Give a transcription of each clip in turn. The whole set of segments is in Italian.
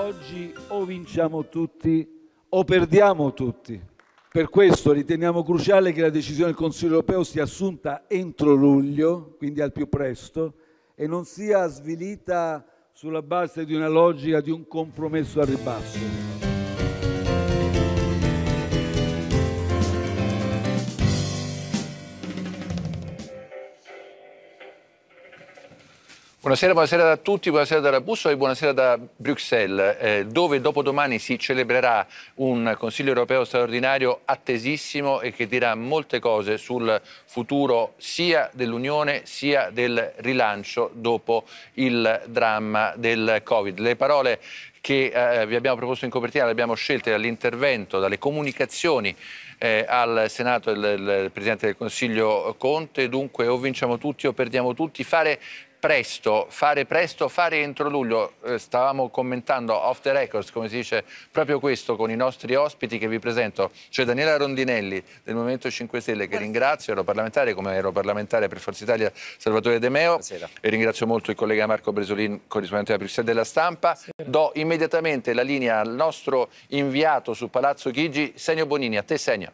Oggi o vinciamo tutti o perdiamo tutti. Per questo riteniamo cruciale che la decisione del Consiglio europeo sia assunta entro luglio, quindi al più presto, e non sia svilita sulla base di una logica di un compromesso al ribasso. Buonasera, buonasera, a tutti, buonasera da Rabusso e buonasera da Bruxelles, eh, dove dopodomani si celebrerà un Consiglio europeo straordinario attesissimo e che dirà molte cose sul futuro sia dell'Unione sia del rilancio dopo il dramma del Covid. Le parole che eh, vi abbiamo proposto in copertina le abbiamo scelte dall'intervento, dalle comunicazioni eh, al Senato del, del Presidente del Consiglio Conte, dunque o vinciamo tutti o perdiamo tutti, fare presto, fare presto, fare entro luglio. Eh, stavamo commentando off the records, come si dice, proprio questo con i nostri ospiti che vi presento. C'è Daniela Rondinelli del Movimento 5 Stelle che ringrazio, ero parlamentare come ero parlamentare per Forza Italia Salvatore De Meo Buonasera. e ringrazio molto il collega Marco Bresolin, corrispondente della Prussia della Stampa. Buonasera. Do immediatamente la linea al nostro inviato su Palazzo Chigi, Senio Bonini. A te Senio.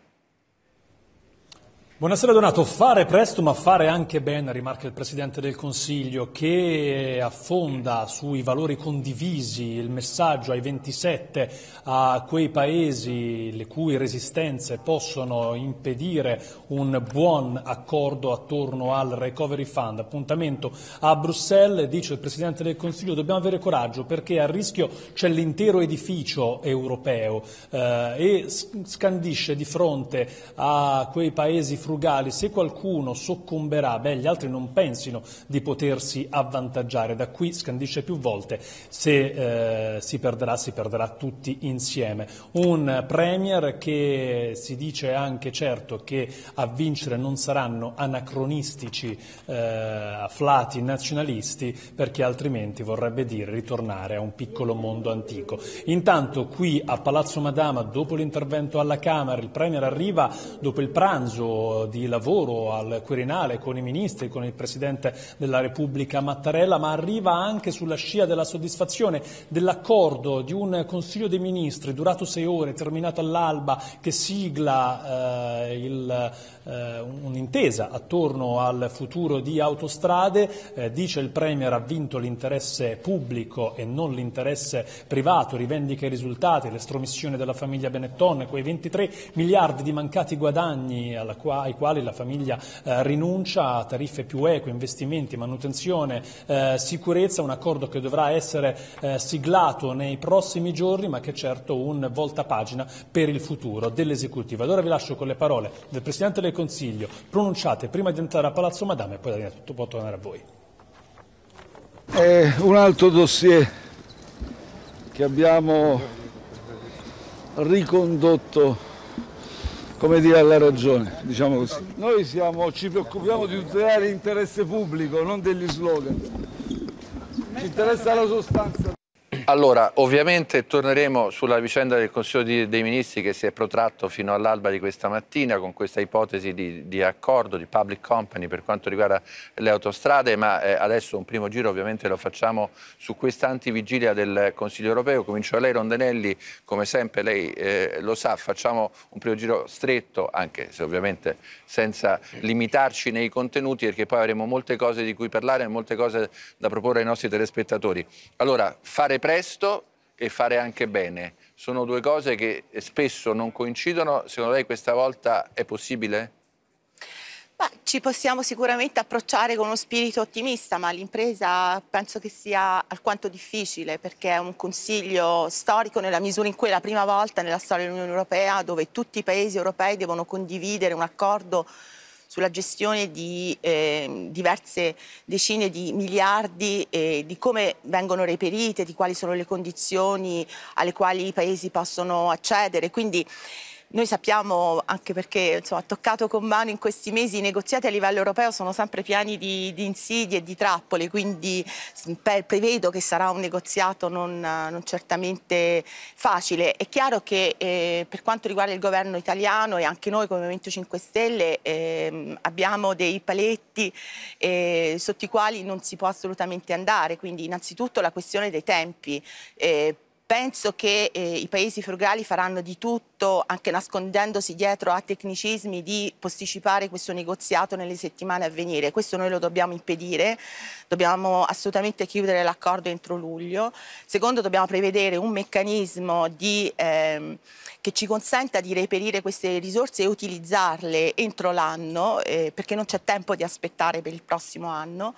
Buonasera Donato, fare presto ma fare anche bene, rimarca il Presidente del Consiglio, che affonda sui valori condivisi il messaggio ai 27, a quei paesi le cui resistenze possono impedire un buon accordo attorno al Recovery Fund. Appuntamento a Bruxelles, dice il Presidente del Consiglio, dobbiamo avere coraggio perché a rischio c'è l'intero edificio europeo eh, e scandisce di fronte a quei paesi frugali, se qualcuno soccomberà, beh, gli altri non pensino di potersi avvantaggiare. Da qui scandisce più volte, se eh, si perderà, si perderà tutti insieme. Un Premier che si dice anche certo che a vincere non saranno anacronistici eh, afflati nazionalisti, perché altrimenti vorrebbe dire ritornare a un piccolo mondo antico. Intanto qui a Palazzo Madama, dopo l'intervento alla Camera, il Premier arriva dopo il pranzo di lavoro al Quirinale con i ministri, con il Presidente della Repubblica Mattarella, ma arriva anche sulla scia della soddisfazione dell'accordo di un Consiglio dei Ministri durato sei ore, terminato all'alba, che sigla eh, il, eh, un'intesa attorno al futuro di autostrade. Eh, dice il Premier ha vinto l'interesse pubblico e non l'interesse privato, rivendica i risultati, l'estromissione della famiglia Benetton, quei 23 miliardi di mancati guadagni alla, qua, ai quali la famiglia eh, rinuncia a tariffe più eque, investimenti, manutenzione, eh, sicurezza, un accordo che dovrà essere eh, siglato nei prossimi giorni ma che è certo un volta pagina per il futuro dell'esecutivo. Allora vi lascio con le parole del Presidente del Consiglio pronunciate prima di entrare a Palazzo Madame e poi tutto può tornare a voi. È un altro dossier che abbiamo ricondotto come dire, alla ragione, diciamo così. Noi siamo, ci preoccupiamo di tutelare l'interesse pubblico, non degli slogan. Ci interessa la sostanza. Allora, ovviamente torneremo sulla vicenda del Consiglio dei Ministri che si è protratto fino all'alba di questa mattina con questa ipotesi di, di, accordo di public company per quanto riguarda le autostrade, ma eh, adesso un primo giro ovviamente lo facciamo su questa antivigilia del Consiglio europeo. Comincio a lei Rondenelli, come sempre lei eh, lo sa, facciamo un primo giro stretto, anche se ovviamente senza limitarci nei contenuti perché poi avremo molte cose di cui parlare e molte cose da proporre ai nostri telespettatori. Allora, fare presto presto e fare anche bene. Sono due cose che spesso non coincidono. Secondo lei questa volta è possibile? Beh, ci possiamo sicuramente approcciare con uno spirito ottimista, ma l'impresa penso che sia alquanto difficile perché è un consiglio storico nella misura in cui è la prima volta nella storia dell'Unione Europea dove tutti i paesi europei devono condividere un accordo sulla gestione di eh, diverse decine di miliardi, eh, di come vengono reperite, di quali sono le condizioni alle quali i paesi possono accedere. Quindi noi sappiamo, anche perché ha toccato con mano in questi mesi, i negoziati a livello europeo sono sempre pieni di, di insidie e di trappole, quindi prevedo che sarà un negoziato non, non certamente facile. È chiaro che eh, per quanto riguarda il governo italiano e anche noi come Movimento 5 Stelle eh, abbiamo dei paletti eh, sotto i quali non si può assolutamente andare, quindi innanzitutto la questione dei tempi. Eh, penso che eh, i paesi frugali faranno di tutto detto, anche nascondendosi dietro a tecnicismi, di posticipare questo negoziato nelle settimane a venire. Questo noi lo dobbiamo impedire, dobbiamo assolutamente chiudere l'accordo entro luglio. Secondo, dobbiamo prevedere un meccanismo di, ehm, che ci consenta di reperire queste risorse e utilizzarle entro l'anno, eh, perché non c'è tempo di aspettare per il prossimo anno.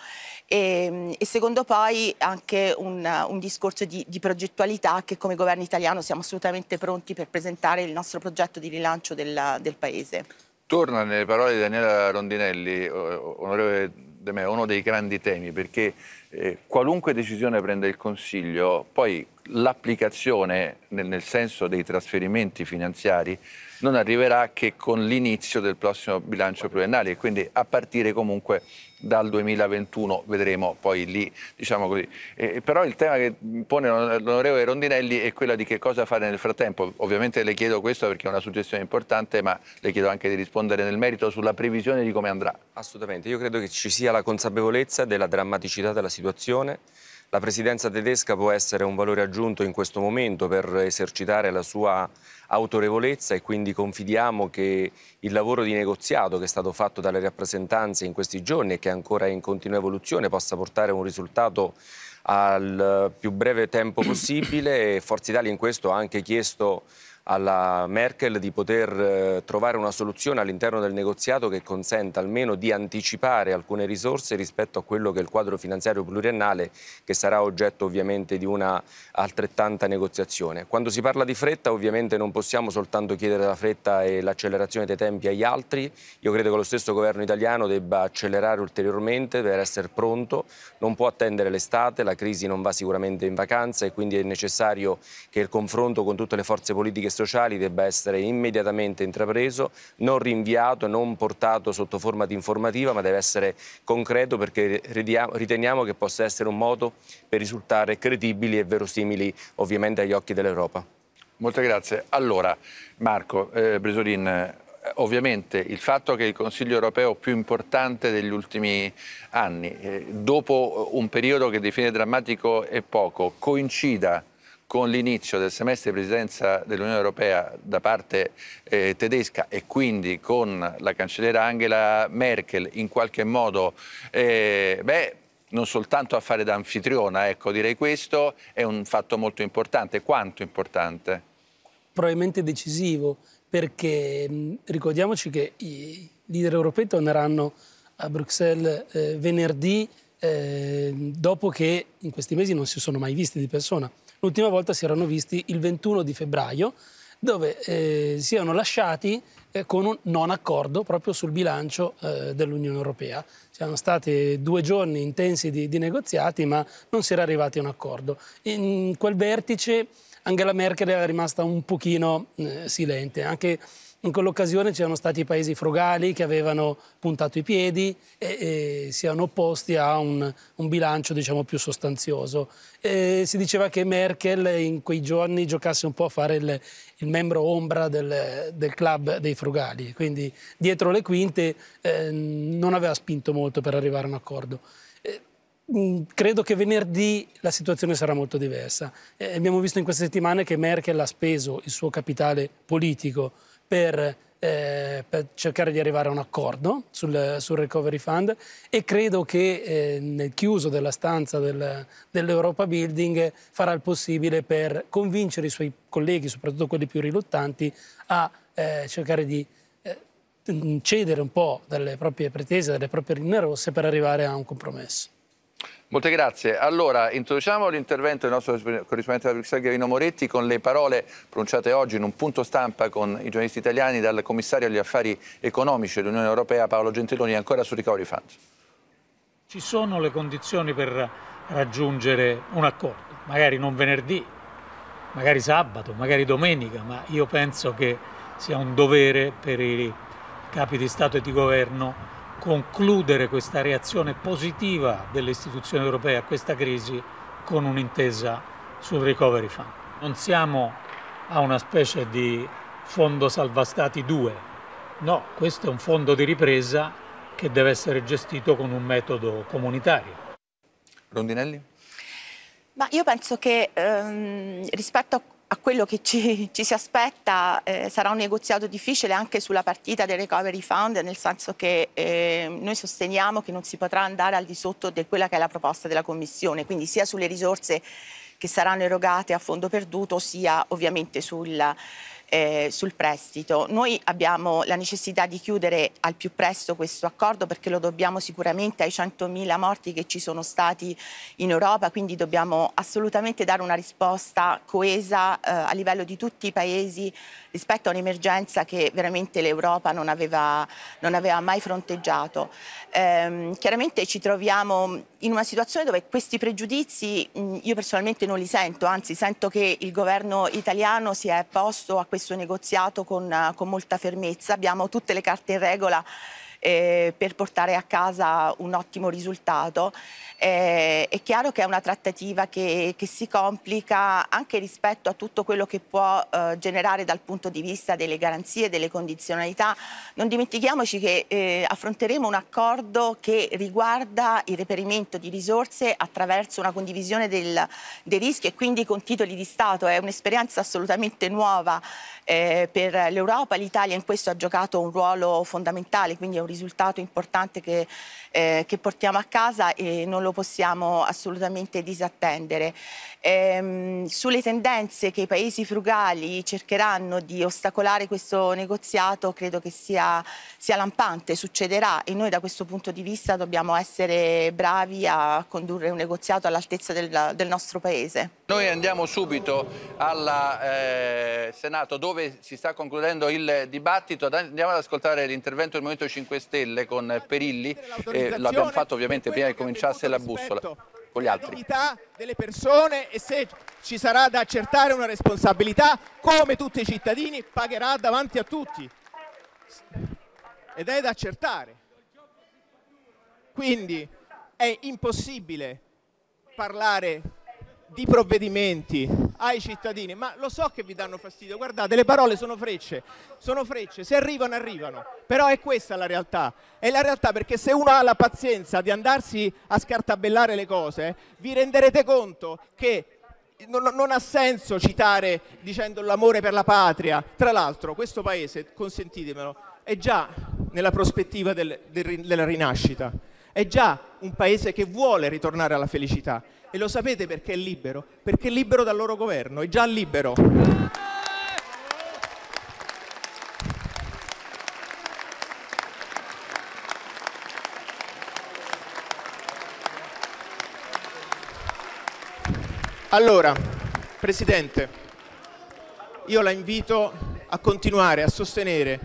E, ehm, e secondo poi anche un, un discorso di, di progettualità che come governo italiano siamo assolutamente pronti per presentare il nostro progetto di rilancio della, del Paese. Torna nelle parole di Daniela Rondinelli, eh, onorevole De Me, uno dei grandi temi, perché eh, qualunque decisione prenda il Consiglio, poi l'applicazione nel, nel, senso dei trasferimenti finanziari non arriverà che con l'inizio del prossimo bilancio pluriennale e quindi a partire comunque dal 2021 vedremo poi lì diciamo così eh, però il tema che pone l'onorevole Rondinelli è quello di che cosa fare nel frattempo ovviamente le chiedo questo perché è una suggestione importante ma le chiedo anche di rispondere nel merito sulla previsione di come andrà assolutamente io credo che ci sia la consapevolezza della drammaticità della situazione la presidenza tedesca può essere un valore aggiunto in questo momento per esercitare la sua autorevolezza e quindi confidiamo che il lavoro di negoziato che è stato fatto dalle rappresentanze in questi giorni e che è ancora in continua evoluzione possa portare un risultato al più breve tempo possibile. Forza Italia in questo ha anche chiesto alla Merkel di poter eh, trovare una soluzione all'interno del negoziato che consenta almeno di anticipare alcune risorse rispetto a quello che è il quadro finanziario pluriennale che sarà oggetto ovviamente di una altrettanta negoziazione. Quando si parla di fretta ovviamente non possiamo soltanto chiedere la fretta e l'accelerazione dei tempi agli altri, io credo che lo stesso governo italiano debba accelerare ulteriormente per essere pronto, non può attendere l'estate, la crisi non va sicuramente in vacanza e quindi è necessario che il confronto con tutte le forze politiche sociali debba essere immediatamente intrapreso, non rinviato, non portato sotto forma di informativa, ma deve essere concreto perché riteniamo che possa essere un modo per risultare credibili e verosimili ovviamente agli occhi dell'Europa. Molte grazie. Allora, Marco eh, Brisolin, eh, ovviamente il fatto che il Consiglio europeo più importante degli ultimi anni, eh, dopo un periodo che definire drammatico è poco, coincida con l'inizio del semestre di presidenza dell'Unione Europea da parte eh, tedesca e quindi con la cancelliera Angela Merkel in qualche modo, eh, beh, non soltanto a fare da anfitriona, ecco, direi questo è un fatto molto importante. Quanto importante? Probabilmente decisivo, perché mm, ricordiamoci che i leader europei torneranno a Bruxelles eh, venerdì, eh, dopo che in questi mesi non si sono mai visti di persona. L'ultima volta si erano visti il 21 di febbraio, dove eh, si erano lasciati eh, con un non accordo proprio sul bilancio eh, dell'Unione Europea. Siamo stati due giorni intensi di, di, negoziati, ma non si era arrivati a un accordo. In quel vertice Angela Merkel era rimasta un pochino eh, silente, anche in quell'occasione c'erano stati i paesi frugali che avevano puntato i piedi e, e si erano opposti a un, un bilancio diciamo, più sostanzioso. E si diceva che Merkel in quei giorni giocasse un po' a fare il, il membro ombra del, del, club dei frugali, quindi dietro le quinte eh, non aveva spinto molto per arrivare a un accordo mm, credo che venerdì la situazione sarà molto diversa. Eh, abbiamo visto in queste settimane che Merkel ha speso il suo capitale politico per, eh, per cercare di arrivare a un accordo sul, sul Recovery Fund e credo che eh, nel chiuso della stanza del, dell'Europa Building farà il possibile per convincere i suoi colleghi, soprattutto quelli più riluttanti, a eh, cercare di eh, cedere un po' dalle proprie pretese, dalle proprie linee rosse per arrivare a un compromesso. Molte grazie. Allora, introduciamo l'intervento del nostro corrispondente da Bruxelles Gavino Moretti con le parole pronunciate oggi in un punto stampa con i giornalisti italiani dal commissario agli affari economici dell'Unione Europea Paolo Gentiloni ancora su Recovery Fund. Ci sono le condizioni per raggiungere un accordo, magari non venerdì, magari sabato, magari domenica, ma io penso che sia un dovere per i capi di Stato e di Governo concludere questa reazione positiva delle istituzioni europee a questa crisi con un'intesa sul recovery fund. Non siamo a una specie di fondo salvastati 2, no, questo è un fondo di ripresa che deve essere gestito con un metodo comunitario. Rondinelli? Ma io penso che ehm, rispetto a a quello che ci, ci si aspetta eh, sarà un negoziato difficile anche sulla partita del Recovery Fund, nel senso che eh, noi sosteniamo che non si potrà andare al di sotto di quella che è la proposta della Commissione, quindi sia sulle risorse che saranno erogate a fondo perduto, sia ovviamente sul, eh, sul prestito. Noi abbiamo la necessità di chiudere al più presto questo accordo perché lo dobbiamo sicuramente ai 100.000 morti che ci sono stati in Europa, quindi dobbiamo assolutamente dare una risposta coesa eh, a livello di tutti i paesi rispetto a un'emergenza che veramente l'Europa non aveva, non aveva mai fronteggiato. Ehm, chiaramente ci troviamo in una situazione dove questi pregiudizi mh, mm, io personalmente non li sento, anzi sento che il governo italiano si è posto a questo questo negoziato con, eh, con molta fermezza, abbiamo tutte le carte in regola eh, per portare a casa un ottimo risultato. Eh, è chiaro che è una trattativa che, che, si complica anche rispetto a tutto quello che può eh, generare dal punto di vista delle garanzie, delle condizionalità. Non dimentichiamoci che eh, affronteremo un accordo che riguarda il reperimento di risorse attraverso una condivisione del, dei rischi e quindi con titoli di Stato. È un'esperienza assolutamente nuova eh, per l'Europa. L'Italia in questo ha giocato un ruolo fondamentale, quindi è un risultato importante che, eh, che, portiamo a casa e non lo possiamo assolutamente disattendere. Ehm, sulle tendenze che i paesi frugali cercheranno di ostacolare questo negoziato credo che sia, sia lampante, succederà e noi da questo punto di vista dobbiamo essere bravi a condurre un negoziato all'altezza del, del nostro Paese. Noi andiamo subito al eh, Senato dove si sta concludendo il dibattito, andiamo ad ascoltare l'intervento del Movimento 5 5 Stelle con ah, Perilli, eh, l'abbiamo fatto ovviamente prima che cominciasse la bussola con gli altri. La dignità delle persone e se ci sarà da accertare una responsabilità, come tutti i cittadini, pagherà davanti a tutti. Ed è da accertare. Quindi è impossibile parlare di provvedimenti ai cittadini, ma lo so che vi danno fastidio, guardate, le parole sono frecce, sono frecce, se arrivano arrivano, però è questa la realtà, è la realtà perché se uno ha la pazienza di andarsi a scartabellare le cose, vi renderete conto che non, non, ha senso citare dicendo l'amore per la patria. Tra l'altro, questo paese, consentitemelo, è già nella prospettiva del, del, della rinascita, è già un paese che vuole ritornare alla felicità. E lo sapete perché è libero? Perché è libero dal loro governo, è già libero. Allora, Presidente, io la invito a continuare a sostenere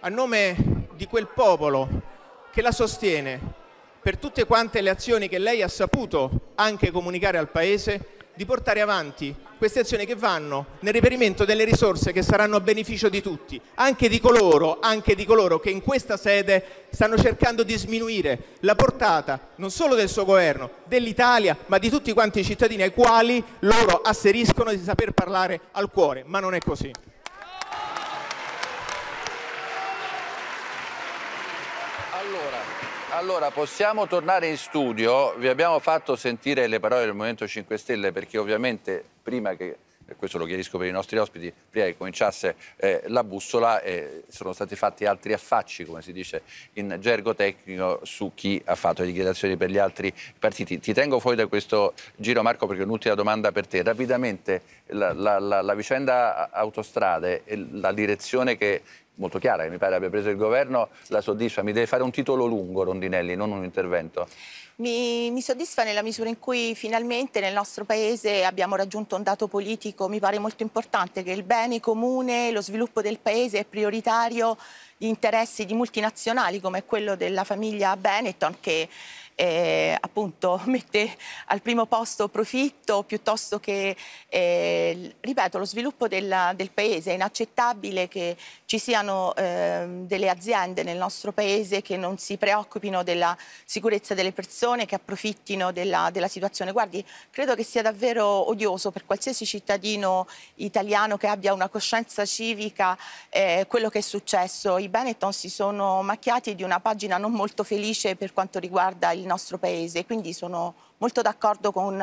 a nome di quel popolo che la sostiene, per tutte quante le azioni che lei ha saputo anche comunicare al Paese di portare avanti queste azioni che vanno nel reperimento delle risorse che saranno a beneficio di tutti, anche di coloro, anche di coloro che in questa sede stanno cercando di sminuire la portata non solo del suo governo, dell'Italia, ma di tutti quanti i cittadini ai quali loro asseriscono di saper parlare al cuore, ma non è così. Allora, possiamo tornare in studio. Vi abbiamo fatto sentire le parole del Movimento 5 Stelle perché ovviamente prima che questo lo chiarisco per i nostri ospiti, prima che cominciasse eh, la bussola eh, sono stati fatti altri affacci, come si dice in gergo tecnico, su chi ha fatto le dichiarazioni per gli altri partiti. Ti tengo fuori da questo giro Marco perché un'ultima domanda per te. Rapidamente la, la, la, la vicenda autostrade e la direzione che molto chiara che mi pare abbia preso il governo la soddisfa. Mi deve fare un titolo lungo Rondinelli, non un intervento. Mi, mi, soddisfa nella misura in cui finalmente nel nostro paese abbiamo raggiunto un dato politico, mi pare molto importante, che il bene comune, lo sviluppo del paese è prioritario di interessi di multinazionali come quello della famiglia Benetton che eh, appunto mette al primo posto profitto piuttosto che, eh, ripeto, lo sviluppo della, del paese. È inaccettabile che ci siano eh, delle aziende nel nostro paese che non si preoccupino della sicurezza delle persone, che approfittino della, della situazione. Guardi, credo che sia davvero odioso per qualsiasi cittadino italiano che abbia una coscienza civica eh, quello che è successo. I Benetton si sono macchiati di una pagina non molto felice per quanto riguarda il il nostro paese, quindi sono molto d'accordo con,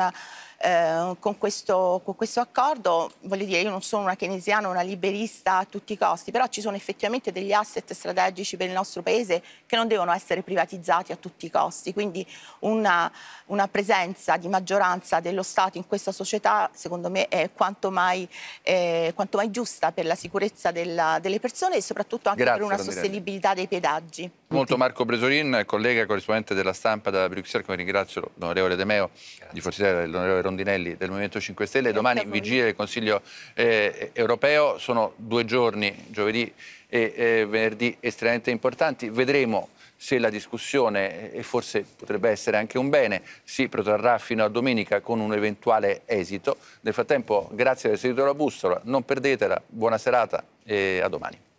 eh, con, questo, con, questo, accordo. Voglio dire, io non sono una keynesiana, una liberista a tutti i costi, però ci sono effettivamente degli asset strategici per il nostro paese che non devono essere privatizzati a tutti i costi, quindi una, una presenza di maggioranza dello Stato in questa società secondo me è quanto mai, eh, quanto mai giusta per la sicurezza della, delle persone e soprattutto anche Grazie, per una sostenibilità dei pedaggi molto Marco Bresorin, collega corrispondente della stampa da Bruxelles, come ringrazio l'onorevole De Meo Grazie. di Forza e l'onorevole Rondinelli del Movimento 5 Stelle. E domani, vigile del Consiglio eh, europeo, sono due giorni, giovedì e eh, venerdì, estremamente importanti. Vedremo se la discussione, e forse potrebbe essere anche un bene, si protrarrà fino a domenica con un eventuale esito. Nel frattempo, grazie di aver seguito la bussola, non perdetela, buona serata e a domani.